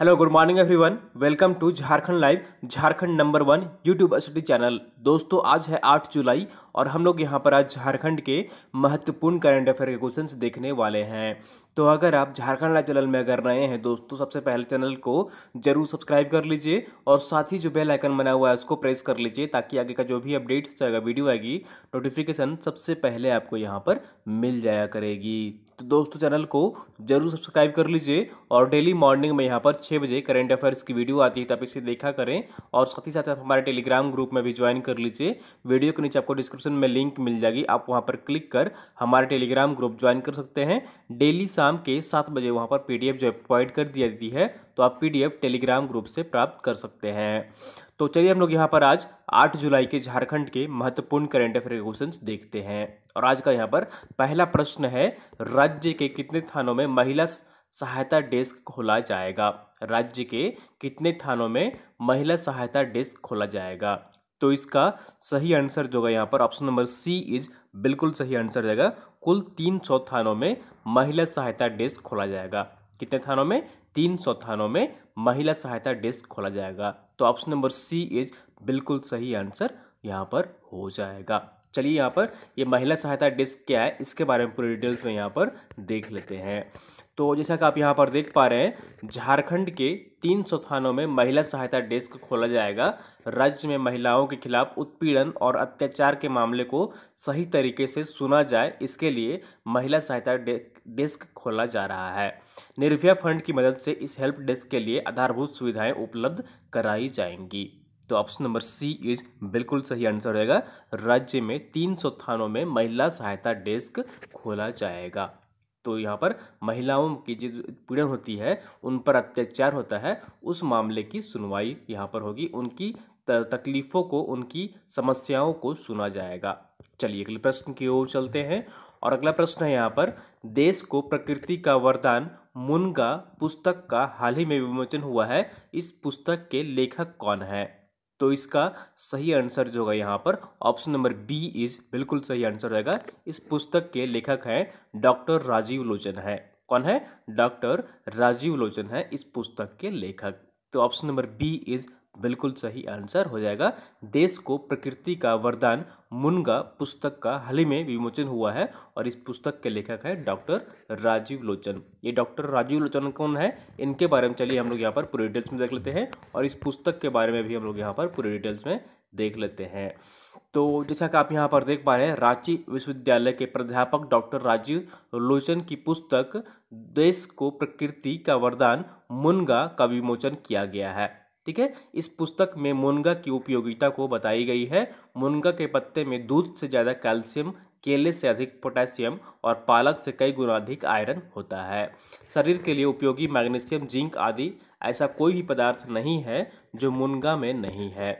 hello good morning everyone welcome to Jharkhand live Jharkhand number one YouTube study channel दोस्तों आज है आठ जुलाई और हम लोग यहां पर आज झारखंड के महत्वपूर्ण करंट अफेयर के क्वेश्चंस देखने वाले हैं तो अगर आप झारखंड लाइव चैनल में अगर नए हैं दोस्तों सबसे पहले चैनल को जरूर सब्सक्राइब कर लीजिए और साथ ही जो बेलाइकन बना हुआ है उसको प्रेस कर लीजिए ताकि आगे का जो भी अपडेट्स आएगा वीडियो आएगी नोटिफिकेशन सबसे पहले आपको यहाँ पर मिल जाया करेगी तो दोस्तों चैनल को जरूर सब्सक्राइब कर लीजिए और डेली मॉर्निंग में यहाँ पर छः बजे करंट अफेयर्स की वीडियो आती है तो आप इसे देखा करें और साथ ही साथ आप हमारे टेलीग्राम ग्रुप में भी ज्वाइन कर लीजिए वीडियो के नीचे आपको डिस्क्रिप्शन में लिंक मिल जाएगी आप वहाँ पर क्लिक कर हमारे टेलीग्राम ग्रुप ज्वाइन कर सकते हैं डेली शाम के सात बजे वहाँ पर पी जो प्रोवाइड कर दिया जाती है तो आप पी टेलीग्राम ग्रुप से प्राप्त कर सकते हैं तो चलिए हम लोग यहाँ पर आज आठ जुलाई के झारखंड के महत्वपूर्ण करेंट अफेयर क्वेश्चन देखते हैं और आज का यहाँ पर पहला प्रश्न है राज्य के कितने थानों में महिला सहायता डेस्क खोला जाएगा राज्य के कितने थानों में महिला सहायता डेस्क खोला जाएगा तो इसका सही आंसर जो होगा यहाँ पर ऑप्शन नंबर सी इज बिल्कुल सही आंसर रहेगा कुल तीन सौ थानों में महिला सहायता डेस्क खोला जाएगा कितने थानों में तीन सौ थानों में महिला सहायता डेस्क खोला जाएगा तो ऑप्शन नंबर सी इज बिल्कुल सही आंसर यहाँ पर हो जाएगा चलिए यहाँ पर ये महिला सहायता डेस्क क्या है इसके बारे में पूरी डिटेल्स में यहाँ पर देख लेते हैं तो जैसा कि आप यहाँ पर देख पा रहे हैं झारखंड के तीन सौ थानों में महिला सहायता डेस्क खोला जाएगा राज्य में महिलाओं के खिलाफ उत्पीड़न और अत्याचार के मामले को सही तरीके से सुना जाए इसके लिए महिला सहायता डेस्क खोला जा रहा है निर्भया फंड की मदद से इस हेल्प डेस्क के लिए आधारभूत सुविधाएं उपलब्ध कराई जाएंगी तो ऑप्शन नंबर सी इज बिल्कुल सही आंसर रहेगा राज्य में तीन सौ थानों में महिला सहायता डेस्क खोला जाएगा तो यहाँ पर महिलाओं की जो पीड़न होती है उन पर अत्याचार होता है उस मामले की सुनवाई यहाँ पर होगी उनकी तकलीफ़ों को उनकी समस्याओं को सुना जाएगा चलिए अगले प्रश्न की ओर चलते हैं और अगला प्रश्न है यहाँ पर देश को प्रकृति का वरदान मुनगा पुस्तक का हाल ही में विमोचन हुआ है इस पुस्तक के लेखक कौन है तो इसका सही आंसर जो होगा यहाँ पर ऑप्शन नंबर बी इज बिल्कुल सही आंसर रहेगा इस पुस्तक के लेखक हैं डॉक्टर राजीव लोचन है कौन है डॉक्टर राजीव लोचन है इस पुस्तक के लेखक तो ऑप्शन नंबर बी इज बिल्कुल सही आंसर हो जाएगा देश को प्रकृति का वरदान मुनगा पुस्तक का हाल ही में विमोचन हुआ है और इस पुस्तक के लेखक है डॉक्टर राजीव लोचन ये डॉक्टर राजीव लोचन कौन है इनके बारे में चलिए हम लोग यहाँ पर पूरे डिटेल्स में देख लेते हैं और इस पुस्तक के बारे में भी हम लोग यहाँ पर पूरे डिटेल्स में देख लेते हैं तो जैसा कि आप यहाँ पर देख पा रहे हैं रांची विश्वविद्यालय के प्राध्यापक डॉक्टर राजीव लोचन की पुस्तक देश को प्रकृति का वरदान मुनगा का विमोचन किया गया है ठीक है इस पुस्तक में मुनगा की उपयोगिता को बताई गई है मुनगा के पत्ते में दूध से ज़्यादा कैल्शियम केले से अधिक पोटेशियम और पालक से कई गुना अधिक आयरन होता है शरीर के लिए उपयोगी मैग्नीशियम जिंक आदि ऐसा कोई भी पदार्थ नहीं है जो मुनगा में नहीं है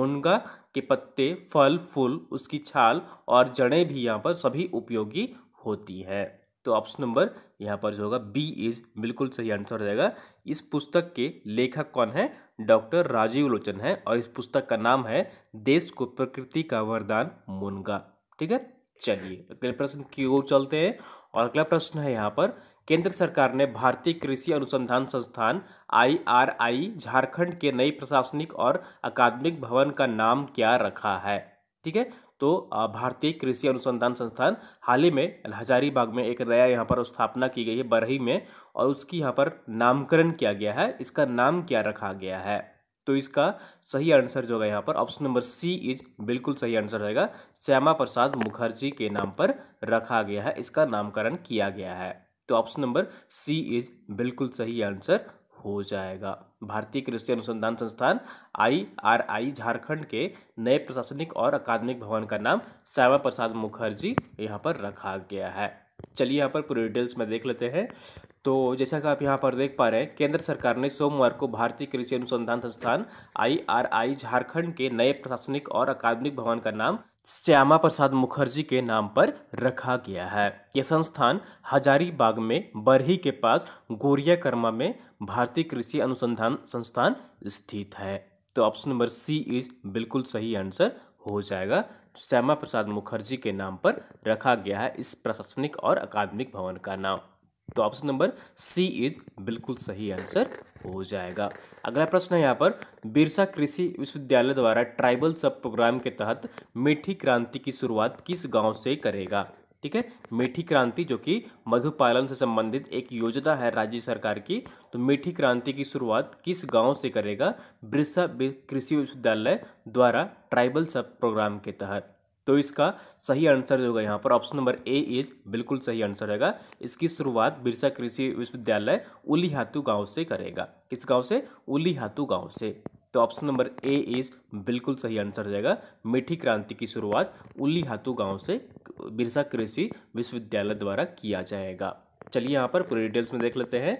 मुनगा के पत्ते फल फूल उसकी छाल और जड़ें भी यहाँ पर सभी उपयोगी होती हैं तो ऑप्शन नंबर यहाँ पर जो होगा बी इज बिल्कुल सही आंसर हो जाएगा इस पुस्तक के लेखक कौन है डॉक्टर राजीव लोचन है और इस पुस्तक का नाम है देश को प्रकृति का वरदान मुनगा ठीक है चलिए अगले प्रश्न की ओर चलते हैं और अगला प्रश्न है यहाँ पर केंद्र सरकार ने भारतीय कृषि अनुसंधान संस्थान आईआरआई झारखंड के नई प्रशासनिक और अकादमिक भवन का नाम क्या रखा है ठीक है तो भारतीय कृषि अनुसंधान संस्थान हाल ही में हजारीबाग में एक नया यहाँ पर स्थापना की गई है बरही में और उसकी यहाँ पर नामकरण किया गया है इसका नाम क्या रखा गया है तो इसका सही आंसर जो है यहाँ पर ऑप्शन नंबर सी इज बिल्कुल सही आंसर रहेगा श्यामा प्रसाद मुखर्जी के नाम पर रखा गया है इसका नामकरण किया गया है तो ऑप्शन नंबर सी इज बिल्कुल सही आंसर हो जाएगा भारतीय कृषि अनुसंधान संस्थान आई आर आई झारखंड के नए प्रशासनिक और अकादमिक भवन का नाम श्यामा प्रसाद मुखर्जी यहाँ पर रखा गया है चलिए यहाँ पर पूरे डिटेल्स में देख लेते हैं तो जैसा कि आप यहाँ पर देख पा रहे हैं केंद्र सरकार ने सोमवार को भारतीय कृषि अनुसंधान संस्थान आईआरआई झारखंड के नए प्रशासनिक और अकादमिक भवन का नाम श्यामा प्रसाद मुखर्जी के नाम पर रखा गया है यह संस्थान हजारीबाग में बरही के पास गोरिया कर्मा में भारतीय कृषि अनुसंधान संस्थान स्थित है तो ऑप्शन नंबर सी इज बिल्कुल सही आंसर हो जाएगा श्यामा प्रसाद मुखर्जी के नाम पर रखा गया है इस प्रशासनिक और अकादमिक भवन का नाम तो ऑप्शन नंबर सी इज बिल्कुल सही आंसर हो जाएगा अगला प्रश्न है यहाँ पर बिरसा कृषि विश्वविद्यालय द्वारा ट्राइबल सब प्रोग्राम के तहत मीठी क्रांति की शुरुआत किस गांव से करेगा ठीक है मीठी क्रांति जो कि मधुपालन से संबंधित एक योजना है राज्य सरकार की तो मीठी क्रांति की शुरुआत किस गांव से करेगा बिरसा कृषि विश्वविद्यालय द्वारा ट्राइबल सब प्रोग्राम के तहत तो इसका सही आंसर होगा यहाँ पर ऑप्शन नंबर ए इज बिल्कुल सही आंसर रहेगा इसकी शुरुआत बिरसा कृषि विश्वविद्यालय उलीहातू गांव से करेगा किस गांव से उलीहातू गांव से तो ऑप्शन नंबर ए इज बिल्कुल सही आंसर रहेगा मीठी क्रांति की शुरुआत उलीहातू गांव से बिरसा कृषि विश्वविद्यालय द्वारा किया जाएगा चलिए यहाँ पर पूरे डिटेल्स में देख लेते हैं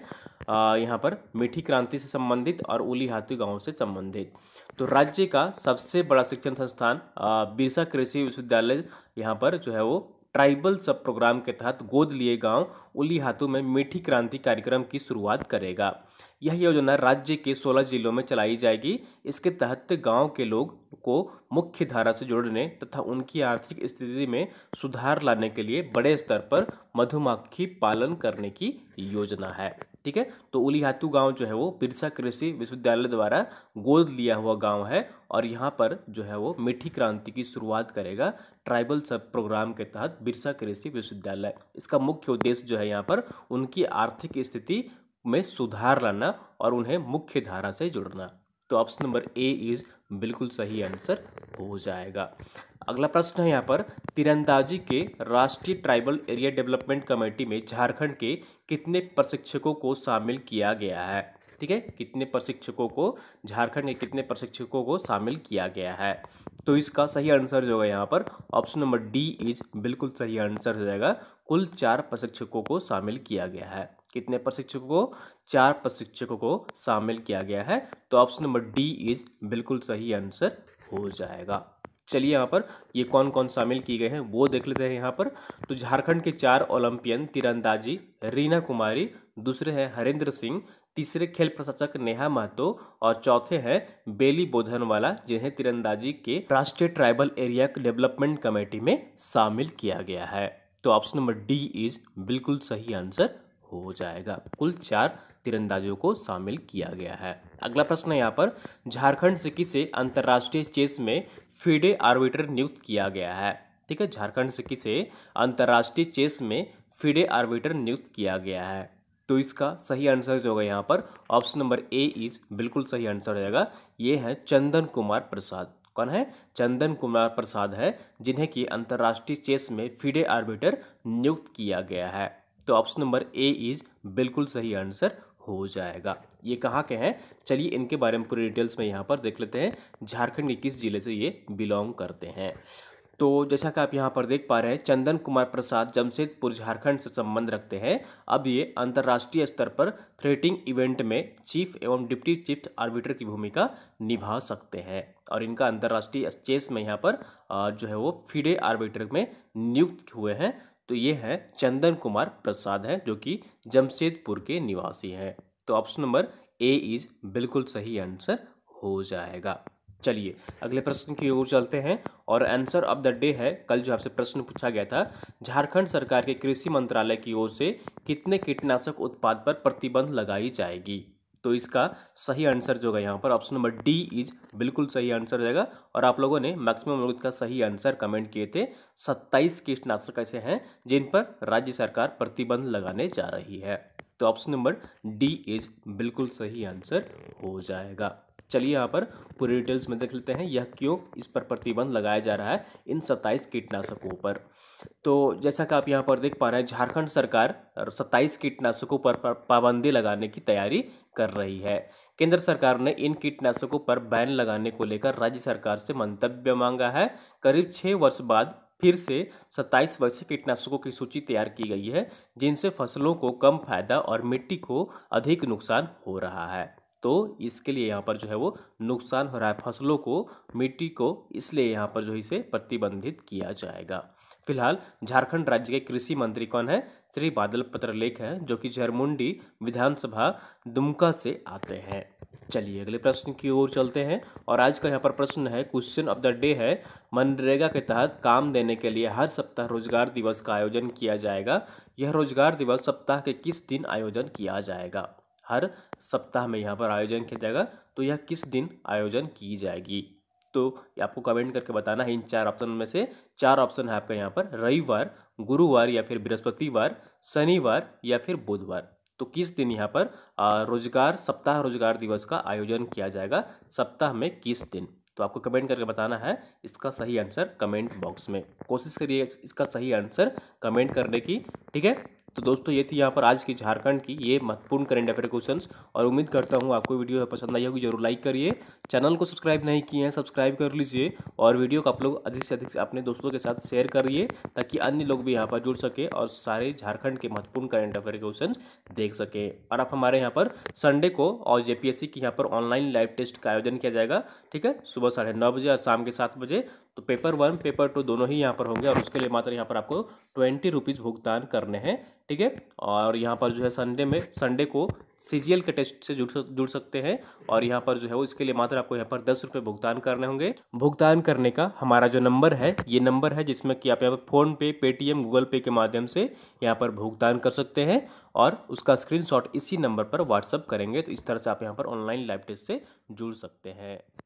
यहाँ पर मीठी क्रांति से संबंधित और उली हाथी गाँव से संबंधित तो राज्य का सबसे बड़ा शिक्षण संस्थान बिरसा कृषि विश्वविद्यालय यहाँ पर जो है वो ट्राइबल सब प्रोग्राम के तहत गोद लिए गांव उलीहातू में मीठी क्रांति कार्यक्रम की शुरुआत करेगा यह योजना राज्य के 16 जिलों में चलाई जाएगी इसके तहत गांव के लोग को मुख्य धारा से जोड़ने तथा उनकी आर्थिक स्थिति में सुधार लाने के लिए बड़े स्तर पर मधुमक्खी पालन करने की योजना है ठीक है तो उलीहातू गांव जो है वो बिरसा कृषि विश्वविद्यालय द्वारा गोद लिया हुआ गांव है और यहाँ पर जो है वो मीठी क्रांति की शुरुआत करेगा ट्राइबल सब प्रोग्राम के तहत बिरसा कृषि विश्वविद्यालय इसका मुख्य उद्देश्य जो है यहाँ पर उनकी आर्थिक स्थिति में सुधार लाना और उन्हें मुख्य धारा से जुड़ना तो ऑप्शन नंबर ए इज बिल्कुल सही आंसर हो जाएगा अगला प्रश्न है यहाँ पर तीरंदाजी के राष्ट्रीय ट्राइबल एरिया डेवलपमेंट कमेटी में झारखंड के कितने प्रशिक्षकों को शामिल किया गया है ठीक है कितने प्रशिक्षकों को झारखंड के कितने प्रशिक्षकों को शामिल किया गया है तो इसका सही आंसर जो होगा यहाँ पर ऑप्शन नंबर डी इज बिल्कुल सही आंसर हो जाएगा कुल चार प्रशिक्षकों को शामिल किया गया है कितने प्रशिक्षकों को चार प्रशिक्षकों को शामिल किया गया है तो ऑप्शन नंबर डी इज बिल्कुल सही आंसर हो जाएगा चलिए यहाँ पर ये कौन कौन शामिल किए गए हैं वो देख लेते हैं यहाँ पर तो झारखंड के चार ओलंपियन तीरंदाजी रीना कुमारी दूसरे हैं हरेंद्र सिंह तीसरे खेल प्रशासक नेहा महतो और चौथे हैं बेली बोधन वाला जिन्हें तीरंदाजी के राष्ट्रीय ट्राइबल एरिया डेवलपमेंट कमेटी में शामिल किया गया है तो ऑप्शन नंबर डी इज बिल्कुल सही आंसर हो जाएगा कुल चार तीरंदाजों को शामिल किया गया है अगला प्रश्न है यहाँ पर झारखंड से किसे अंतर्राष्ट्रीय चेस में फीडे आर्बिटर नियुक्त किया गया है ठीक है झारखंड से किसे अंतर्राष्ट्रीय चेस में फीडे आर्बिटर नियुक्त किया गया है तो इसका सही आंसर जो होगा यहाँ पर ऑप्शन नंबर ए इज बिल्कुल सही आंसर हो जाएगा ये है चंदन कुमार प्रसाद कौन है चंदन कुमार प्रसाद है जिन्हें कि अंतर्राष्ट्रीय चेस में फीडे आर्बिटर नियुक्त किया गया है तो ऑप्शन नंबर ए इज बिल्कुल सही आंसर हो जाएगा ये कहाँ के हैं चलिए इनके बारे में पूरे डिटेल्स में यहाँ पर देख लेते हैं झारखंड के किस जिले से ये बिलोंग करते हैं तो जैसा कि आप यहाँ पर देख पा रहे हैं चंदन कुमार प्रसाद जमशेदपुर झारखंड से संबंध रखते हैं अब ये अंतर्राष्ट्रीय स्तर पर थ्रेटिंग इवेंट में चीफ एवं डिप्टी चीफ आर्बिटर की भूमिका निभा सकते हैं और इनका अंतर्राष्ट्रीय चेस में यहाँ पर जो है वो फीडे आर्बिटर में नियुक्त हुए हैं तो ये हैं चंदन कुमार प्रसाद हैं जो कि जमशेदपुर के निवासी हैं तो ऑप्शन नंबर ए इज बिल्कुल सही आंसर हो जाएगा चलिए अगले प्रश्न की ओर चलते हैं और आंसर ऑफ द डे है कल जो आपसे प्रश्न पूछा गया था झारखंड सरकार के कृषि मंत्रालय की ओर से कितने कीटनाशक उत्पाद पर प्रतिबंध लगाई जाएगी तो इसका सही आंसर जो है यहाँ पर ऑप्शन नंबर डी इज बिल्कुल सही आंसर हो जाएगा और आप लोगों ने मैक्सिमम लोग इसका सही आंसर कमेंट किए थे सत्ताईस कीटनाशक ऐसे हैं जिन पर राज्य सरकार प्रतिबंध लगाने जा रही है तो ऑप्शन नंबर डी इज बिल्कुल सही आंसर हो जाएगा चलिए यहाँ पर पूरी डिटेल्स में देख लेते हैं यह क्यों इस पर प्रतिबंध लगाया जा रहा है इन सत्ताईस कीटनाशकों पर तो जैसा कि आप यहाँ पर देख पा रहे हैं झारखंड सरकार सत्ताईस कीटनाशकों पर पाबंदी लगाने की तैयारी कर रही है केंद्र सरकार ने इन कीटनाशकों पर बैन लगाने को लेकर राज्य सरकार से मंतव्य मांगा है करीब छः वर्ष बाद फिर से सत्ताईस वर्ष कीटनाशकों की सूची तैयार की गई है जिनसे फसलों को कम फायदा और मिट्टी को अधिक नुकसान हो रहा है तो इसके लिए यहाँ पर जो है वो नुकसान हो रहा है फसलों को मिट्टी को इसलिए यहाँ पर जो इसे प्रतिबंधित किया जाएगा फिलहाल झारखंड राज्य के कृषि मंत्री कौन है श्री बादल पत्रलेख हैं जो कि झरमुंडी विधानसभा दुमका से आते हैं चलिए अगले प्रश्न की ओर चलते हैं और आज का यहाँ पर प्रश्न है क्वेश्चन ऑफ द डे है मनरेगा के तहत काम देने के लिए हर सप्ताह रोजगार दिवस का आयोजन किया जाएगा यह रोजगार दिवस सप्ताह के किस दिन आयोजन किया जाएगा हर सप्ताह में यहाँ पर आयोजन किया जाएगा तो यह किस दिन आयोजन की जाएगी तो आपको कमेंट करके बताना है इन चार ऑप्शन में से चार ऑप्शन है आपका यहाँ पर रविवार गुरुवार या फिर बृहस्पतिवार शनिवार या फिर बुधवार तो किस दिन यहाँ पर रोजगार सप्ताह रोजगार दिवस का आयोजन किया जाएगा सप्ताह में किस दिन तो आपको कमेंट करके बताना है इसका सही आंसर कमेंट बॉक्स में कोशिश करिए इसका सही आंसर कमेंट करने की ठीक है तो दोस्तों ये थी यहाँ पर आज की झारखंड की ये महत्वपूर्ण करेंट अफेयर क्वेश्चन और उम्मीद करता हूँ आपको वीडियो पसंद आई होगी जरूर लाइक करिए चैनल को सब्सक्राइब नहीं किए हैं सब्सक्राइब कर लीजिए और वीडियो को आप लोग अधिक से अधिक अपने दोस्तों के साथ शेयर करिए ताकि अन्य लोग भी यहाँ पर जुड़ सके और सारे झारखंड के महत्वपूर्ण करेंट अफेयर क्वेश्चन देख सके और आप हमारे यहाँ पर संडे को और जेपीएससी की यहाँ पर ऑनलाइन लाइव टेस्ट का आयोजन किया जाएगा ठीक है सुबह साढ़े नौ बजे और शाम के सात बजे तो पेपर वन पेपर टू दोनों ही यहाँ पर होंगे और उसके लिए मात्र यहाँ पर आपको ट्वेंटी रुपीज़ भुगतान करने हैं ठीक है और यहाँ पर जो है संडे में संडे को सी के टेस्ट से जुड़ जुड़ सकते हैं और यहाँ पर जो है इसके लिए मात्र आपको यहाँ पर दस रुपये भुगतान करने होंगे भुगतान करने का हमारा जो नंबर है ये नंबर है जिसमें कि आप यहाँ पर फोन पे पेटीएम गूगल पे के माध्यम से यहाँ पर भुगतान कर सकते हैं और उसका स्क्रीन इसी नंबर पर व्हाट्सअप करेंगे तो इस तरह से आप यहाँ पर ऑनलाइन लाइव टेस्ट से जुड़ सकते हैं